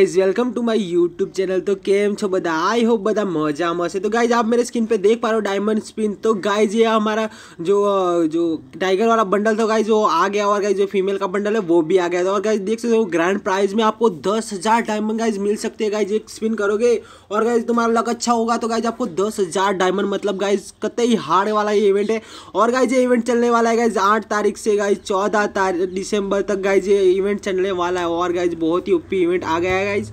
guys welcome to my YouTube channel तो केम छो बदा आई होप बदा मजा હશે तो गाइज आप मेरे स्किन पे देख पा रहे हो डायमंड स्पिन तो गाइज ये हमारा जो जो टाइगर वाला बंडल था गाइज वो आ गया और गाइज जो फीमेल का बंडल है वो भी आ गया था और गाइज देख सकते हो ग्रैंड प्राइज में आपको दस हज़ार डायमंड गाइज मिल सकते हैं गाइज एक स्पिन करोगे और गाइज तुम्हारा लक अच्छा होगा तो गाइज आपको दस हज़ार डायमंड मतलब गाइज कतई हार्ड वाला ये इवेंट है और गाइज ये इवेंट चलने वाला है गाइज आठ तारीख से गाइज चौदह तारीख दिसंबर तक गाइज ये इवेंट चलने वाला है और गाइज बहुत ही ओपी इवेंट आ गया है गाइज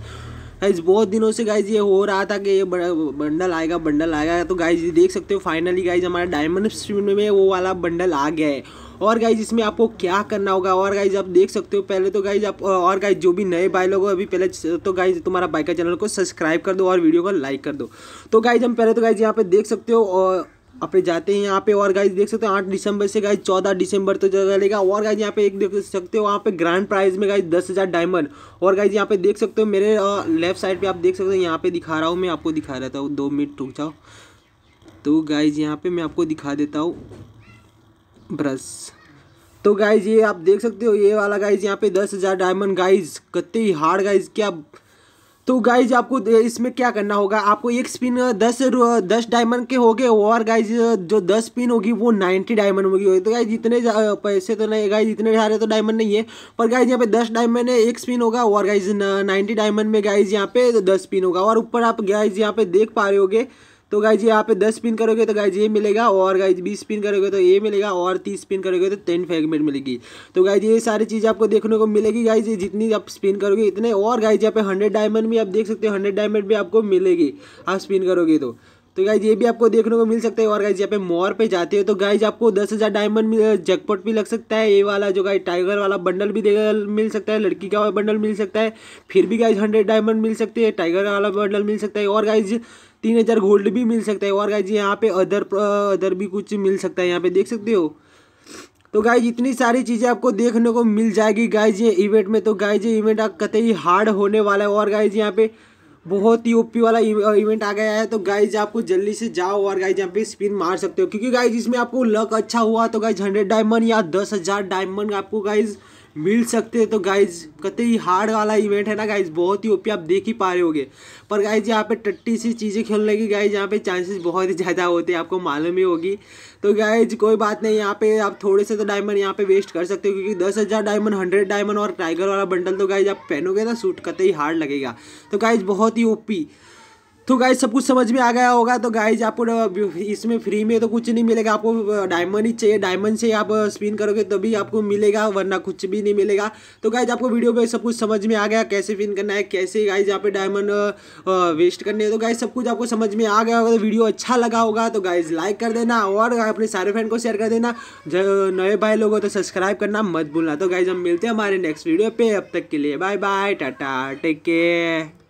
गाइज बहुत दिनों से गाइज ये हो रहा था कि ये बंडल आएगा बंडल आएगा तो गाइज ये देख सकते हो फाइनली गाइज हमारा डायमंड स्ट्रीम में वो वाला बंडल आ गया है और गाइज इसमें आपको क्या करना होगा और गाइज आप देख सकते हो पहले तो गाइज आप और गाइज जो भी नए भाई लोग हो अभी पहले तो गाइज तुम्हारा बाइक का चैनल को सब्सक्राइब कर दो और वीडियो को लाइक कर दो तो गाइज हम पहले तो गाइज यहाँ पे देख सकते हो अपने जाते हैं यहाँ पे और गाइज देख सकते हो आठ दिसंबर से गाइज चौदह दिसंबर तक तो चलेगा और गाइज यहाँ पे एक देख सकते हो वहाँ पे ग्रैंड प्राइज में गाइज दस हज़ार डायमंड और गाइज यहाँ पे देख सकते हो मेरे लेफ्ट साइड पे आप देख सकते हो यहाँ पे दिखा रहा हूँ मैं आपको दिखा रहता हूँ दो मिनट रुक जाओ तो गाइज यहाँ पे मैं आपको दिखा देता हूँ ब्रश तो गाइज ये आप देख सकते हो ये वाला गाइज यहाँ पे दस हज़ार डायमंड गाइज कत्ते हार्ड गाइज क्या तो गाइज आपको इसमें क्या करना होगा आपको एक स्पिन दस दस डायमंड के होगे और गाइज जो दस स्पिन होगी वो नाइन्टी डायमंड होगी तो गाइज इतने पैसे तो नहीं गाइज इतने सारे तो डायमंड नहीं है पर गाइज यहाँ पे दस डायमंड है एक स्पिन होगा और गाइज नाइन्टी डायमंड में गाइज यहाँ पे दस स्पिन होगा और ऊपर आप गाइज यहाँ पे देख पा रहे होगे तो जी यहाँ पे दस स्पिन करोगे तो जी ये मिलेगा और गाइज बीस स्पिन करोगे तो ये मिलेगा और तीस स्पिन करोगे तो टेन फ्रेगमेंट मिलेगी तो जी ये सारी चीज़ आपको देखने को मिलेगी जी जितनी आप स्पिन करोगे इतने और गाइज यहाँ पे हंड्रेड डायमंड भी आप देख सकते हो हंड्रेड डायमंड भी आपको मिलेगी आप स्पिन करोगे तो तो गाइज ये भी आपको देखने को मिल सकता है और गाइज यहाँ पे मोर पे जाते हो तो गाइज आपको दस हज़ार डायमंड जगपट भी लग सकता है ये वाला जो गाइज टाइगर वाला बंडल भी मिल सकता है लड़की का बंडल मिल सकता है फिर भी गाइज हंड्रेड डायमंड मिल सकती है टाइगर वाला बंडल मिल सकता है और गाइज तीन हज़ार गोल्ड भी मिल सकता है और गाय जी यहाँ पे अदर अदर uh, भी कुछ मिल सकता है यहाँ पे देख सकते हो तो गाय जी इतनी सारी चीज़ें आपको देखने को मिल जाएगी गाय जी इवेंट में तो गाय जी इवेंट कतई हार्ड होने वाला है और गाय जी यहाँ पे बहुत ही ओपी वाला इवेंट e, uh, आ गया है तो गाय जी आपको जल्दी से जाओ और जी यहाँ पे स्पिन मार सकते हो क्योंकि जी इसमें आपको लक अच्छा हुआ तो गाइज हंड्रेड डायमंड या दस हज़ार डायमंड आपको गाइज़ मिल सकते हैं तो गाइज कते ही हार्ड वाला इवेंट है ना गाइज बहुत ही ओपी आप देख ही पा रहे होगे पर गाइज यहाँ पे टट्टी सी चीज़ें खेलने की गाइज यहाँ पे चांसेस बहुत ही ज़्यादा होते हैं आपको मालूम ही होगी तो गाइज कोई बात नहीं यहाँ पे आप थोड़े से तो डायमंड यहाँ पे वेस्ट कर सकते हो क्योंकि दस हज़ार डायमंड हंड्रेड डायमंड और टाइगर वाला बंडल तो गाइज आप पहनोगे ना सूट कतई ही हार्ड लगेगा तो गाइज बहुत ही ओपी तो गाइज सब कुछ समझ में आ गया होगा तो गाइज आपको इसमें फ्री में तो कुछ नहीं मिलेगा आपको डायमंड ही चाहिए डायमंड से आप स्पिन करोगे तभी आपको मिलेगा वरना कुछ भी नहीं मिलेगा तो गाइज आपको वीडियो में सब कुछ समझ में आ गया कैसे स्पिन करना है कैसे गाइज यहाँ पे डायमंड वेस्ट करने है तो गाइज सब कुछ आपको समझ में आ गया होगा तो वीडियो अच्छा लगा होगा तो गाइज लाइक कर देना और अपने सारे फ्रेंड को शेयर कर देना नए भाई लोगों तो सब्सक्राइब करना मत भूलना तो गाइज हम मिलते हैं हमारे नेक्स्ट वीडियो पे अब तक के लिए bye bye tata take care